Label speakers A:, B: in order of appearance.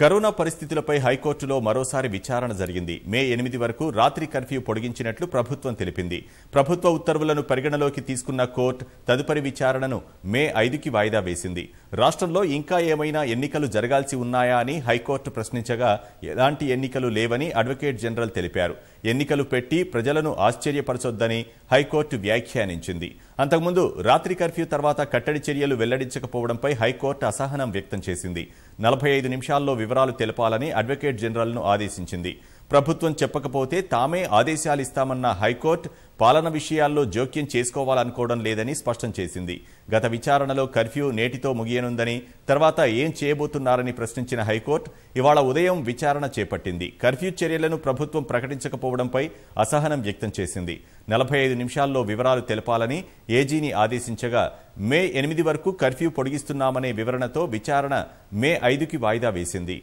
A: corona పరిస్థితులపై హైకోర్టులో మరోసారి విచారణ జరిగింది మే ఎనిమిది వరకు రాత్రి కర్ఫ్యూ పొడిగించినట్లు ప్రభుత్వం తెలిపింది ప్రభుత్వ ఉత్తర్వులను పరిగణలోకి తీసుకున్న కోర్టు తదుపరి విచారణను మే ఐదుకి వాయిదా వేసింది రాష్ట్రంలో ఇంకా ఏమైనా ఎన్నికలు జరగాల్సి ఉన్నాయా అని హైకోర్టు ప్రశ్నించగా ఎలాంటి ఎన్నికలు లేవని అడ్వకేట్ జనరల్ తెలిపారు ఎన్నికలు పెట్టి ప్రజలను ఆశ్చర్యపరచొద్దని హైకోర్టు వ్యాఖ్యానించింది అంతకుముందు రాత్రి కర్ఫ్యూ తర్వాత కట్టడి చర్యలు వెల్లడించకపోవడంపై హైకోర్టు అసహనం వ్యక్తం చేసింది నలభై నిమిషాల్లో వివరాలు తెలపాలని అడ్వకేట్ జనరల్ను ఆదేశించింది ప్రభుత్వం చెప్పకపోతే తామే ఆదేశాలు ఇస్తామన్న హైకోర్టు పాలన విషయాల్లో జోక్యం చేసుకోవాలనుకోవడం లేదని స్పష్టం చేసింది గత విచారణలో కర్ఫ్యూ నేటితో ముగియనుందని తర్వాత ఏం చేయబోతున్నారని ప్రశ్నించిన హైకోర్టు ఇవాళ ఉదయం విచారణ చేపట్టింది కర్ఫ్యూ చర్యలను ప్రభుత్వం ప్రకటించకపోవడంపై అసహనం వ్యక్తం చేసింది నలభై నిమిషాల్లో వివరాలు తెలపాలని ఏజీని ఆదేశించగా మే ఎనిమిది వరకు కర్ఫ్యూ పొడిగిస్తున్నామనే వివరణతో విచారణ మే ఐదుకి వాయిదా వేసింది